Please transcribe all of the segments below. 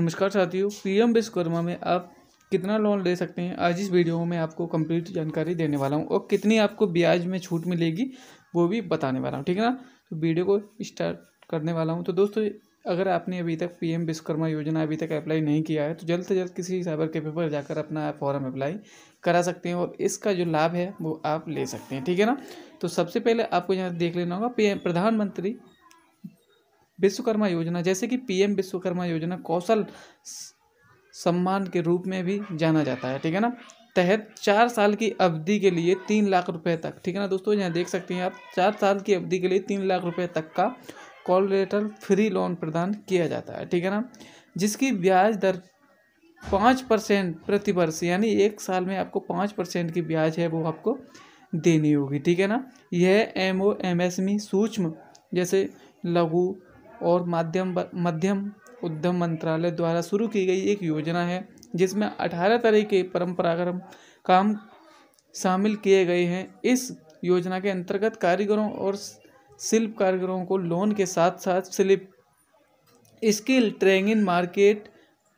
नमस्कार साथियों पीएम विश्वकर्मा में आप कितना लोन ले सकते हैं आज इस वीडियो में आपको कंप्लीट जानकारी देने वाला हूँ और कितनी आपको ब्याज में छूट मिलेगी वो भी बताने वाला हूँ ठीक है ना तो वीडियो को स्टार्ट करने वाला हूँ तो दोस्तों अगर आपने अभी तक पीएम विश्वकर्मा योजना अभी तक अप्लाई नहीं किया है तो जल्द से जल्द किसी साइबर कैफे पर जाकर अपना फॉर्म अप्लाई करा सकते हैं और इसका जो लाभ है वो आप ले सकते हैं ठीक है ना तो सबसे पहले आपको यहाँ देख लेना होगा पी प्रधानमंत्री विश्वकर्मा योजना जैसे कि पीएम विश्वकर्मा योजना कौशल सम्मान के रूप में भी जाना जाता है ठीक है ना तहत चार साल की अवधि के लिए तीन लाख रुपए तक ठीक है ना दोस्तों यहाँ देख सकते हैं आप चार साल की अवधि के लिए तीन लाख रुपए तक का कॉलरेटर फ्री लोन प्रदान किया जाता है ठीक है ना जिसकी ब्याज दर पाँच परसेंट प्रतिवर्ष यानी एक साल में आपको पाँच परसेंट की ब्याज है वो आपको देनी होगी ठीक है ना यह एम ओ एम एस सूक्ष्म जैसे लघु और माध्यम मध्यम उद्यम मंत्रालय द्वारा शुरू की गई एक योजना है जिसमें अठारह तरह के परम्परागत काम शामिल किए गए हैं इस योजना के अंतर्गत कारीगरों और शिल्प कारीगरों को लोन के साथ साथ slip skill training market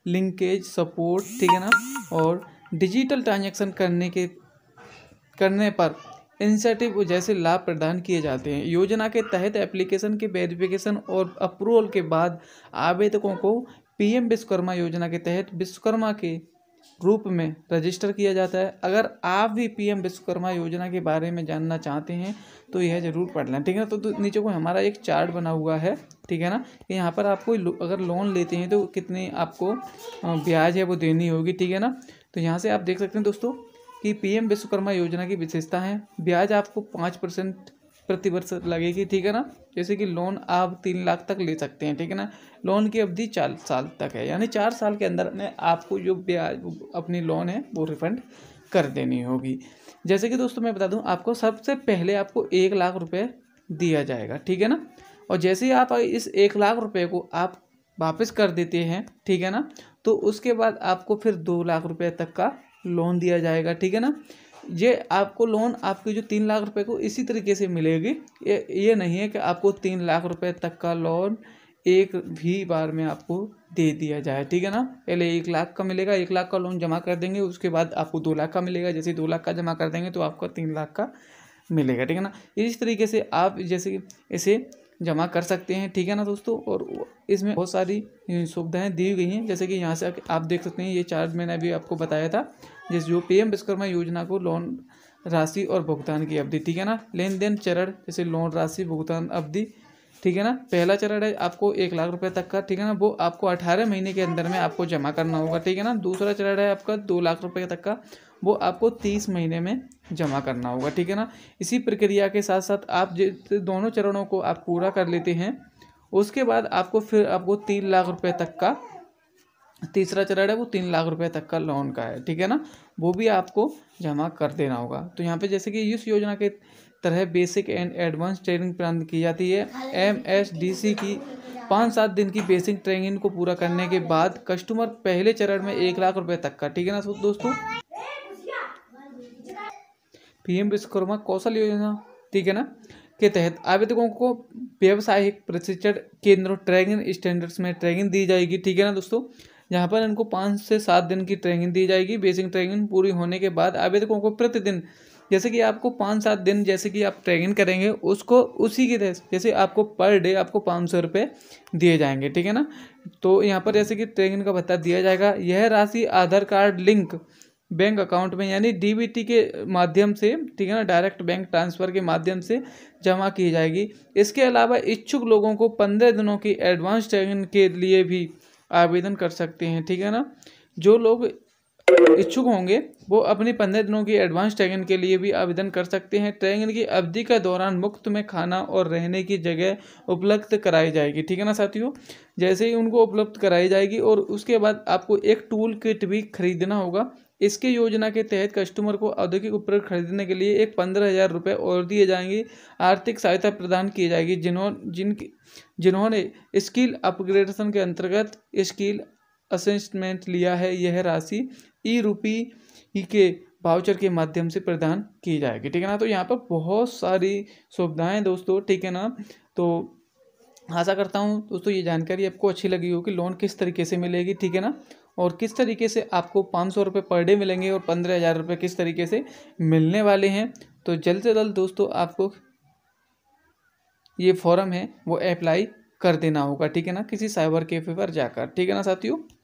linkage support ठीक है ना और डिजिटल ट्रांजैक्शन करने के करने पर इंसेटिव जैसे लाभ प्रदान किए जाते हैं योजना के तहत एप्लीकेशन के वेरिफिकेशन और अप्रूवल के बाद आवेदकों को पीएम विश्वकर्मा योजना के तहत विश्वकर्मा के रूप में रजिस्टर किया जाता है अगर आप भी पीएम विश्वकर्मा योजना के बारे में जानना चाहते हैं तो यह ज़रूर पढ़ लें ठीक है ना तो, तो नीचे को हमारा एक चार्ट बना हुआ है ठीक है ना कि यहाँ पर आपको अगर लोन लेते हैं तो कितने आपको ब्याज है वो देनी होगी ठीक है ना तो यहाँ से आप देख सकते हैं दोस्तों कि पीएम विश्वकर्मा योजना की विशेषता है ब्याज आपको पाँच परसेंट प्रतिवर्ष लगेगी ठीक है ना जैसे कि लोन आप तीन लाख तक ले सकते हैं ठीक है ना लोन की अवधि चार साल तक है यानी चार साल के अंदर में आपको जो ब्याज अपनी लोन है वो रिफंड कर देनी होगी जैसे कि दोस्तों मैं बता दूँ आपको सबसे पहले आपको एक लाख रुपये दिया जाएगा ठीक है ना और जैसे ही आप इस एक लाख रुपये को आप वापस कर देते हैं ठीक है ना तो उसके बाद आपको फिर दो लाख रुपए तक का लोन दिया जाएगा ठीक है ना ये आपको लोन आपके जो तीन लाख रुपए को इसी तरीके से मिलेगी ये ये नहीं है कि आपको तीन लाख रुपए तक का लोन एक भी बार में आपको दे दिया जाए ठीक है ना पहले एक लाख का मिलेगा एक लाख का लोन जमा कर देंगे उसके बाद आपको दो लाख का मिलेगा जैसे दो लाख का जमा कर देंगे तो आपको तीन लाख का मिलेगा ठीक है ना इस तरीके से आप जैसे इसे जमा कर सकते हैं ठीक है ना दोस्तों और इसमें बहुत सारी सुविधाएं दी गई हैं जैसे कि यहाँ से आप देख सकते हैं ये चार्ज मैंने अभी आपको बताया था जिस जो पीएम विश्वकर्मा योजना को लोन राशि और भुगतान की अवधि ठीक है ना लेन देन चरण जैसे लोन राशि भुगतान अवधि ठीक है ना पहला चरण है आपको एक लाख रुपये तक का ठीक है ना वो आपको अठारह महीने के अंदर में आपको जमा करना होगा ठीक है ना दूसरा चरण है आपका दो लाख रुपये तक का वो आपको तीस महीने में जमा करना होगा ठीक है ना इसी प्रक्रिया के साथ साथ आप दोनों चरणों को आप पूरा कर लेते हैं उसके बाद आपको फिर आपको तीन लाख रुपए तक का तीसरा चरण है वो तीन लाख रुपए तक का लोन का है ठीक है ना वो भी आपको जमा कर देना होगा तो यहाँ पे जैसे कि इस योजना के तरह बेसिक एंड एडवांस ट्रेनिंग प्रदान की जाती है एम एस डी सी की पाँच सात दिन की बेसिक ट्रेनिंग को पूरा करने के बाद कस्टमर पहले चरण में एक लाख रुपये तक का ठीक है ना दोस्तों पीएम विश्वकर्मा कौशल योजना ठीक है ना के तहत आवेदकों को व्यावसायिक प्रशिक्षण केंद्रों ट्रेनिंग स्टैंडर्ड्स में ट्रेनिंग दी जाएगी ठीक है ना दोस्तों यहाँ पर इनको पाँच से सात दिन की ट्रेनिंग दी जाएगी बेसिक ट्रेनिंग पूरी होने के बाद आवेदकों को प्रतिदिन जैसे कि आपको पाँच सात दिन जैसे कि आप ट्रेनिंग करेंगे उसको उसी के तहत जैसे आपको पर डे आपको पाँच सौ रुपये दिए जाएंगे ठीक है ना तो यहाँ पर जैसे कि ट्रेनिंग का भत्ता दिया जाएगा यह राशि Aadhaar card link bank account में यानी डीबीटी के माध्यम से ठीक है ना डायरेक्ट बैंक ट्रांसफ़र के माध्यम से जमा की जाएगी इसके अलावा इच्छुक लोगों को पंद्रह दिनों की एडवांस ट्रेनिंग के लिए भी आवेदन कर सकते हैं ठीक है ना जो लोग इच्छुक होंगे वो अपने पंद्रह दिनों की एडवांस ट्रेनिंग के लिए भी आवेदन कर सकते हैं ट्रेनिंग की अवधि के दौरान मुफ्त में खाना और रहने की जगह उपलब्ध कराई जाएगी ठीक है ना साथियों जैसे ही उनको उपलब्ध कराई जाएगी और उसके बाद आपको एक टूल किट भी खरीदना होगा इसके योजना के तहत कस्टमर को औद्योगिक उपकरण खरीदने के लिए एक पंद्रह हज़ार रुपये और दिए जाएंगे आर्थिक सहायता प्रदान की जाएगी जिन्हों जिन जिन्होंने स्किल अपग्रेडेशन के अंतर्गत स्किल असेसमेंट लिया है यह राशि ई रूपी के बाउचर के माध्यम से प्रदान की जाएगी ठीक है ना तो यहाँ पर बहुत सारी सुविधाएँ दोस्तों ठीक है ना तो आशा करता हूँ दोस्तों ये जानकारी आपको अच्छी लगी हो कि लोन किस तरीके से मिलेगी ठीक है ना और किस तरीके से आपको पाँच सौ रुपये पर डे मिलेंगे और पंद्रह हज़ार रुपये किस तरीके से मिलने वाले हैं तो जल्द से जल्द दोस्तों आपको ये फॉर्म है वो अप्लाई कर देना होगा ठीक है ना किसी साइबर कैफे पर जाकर ठीक है ना साथियों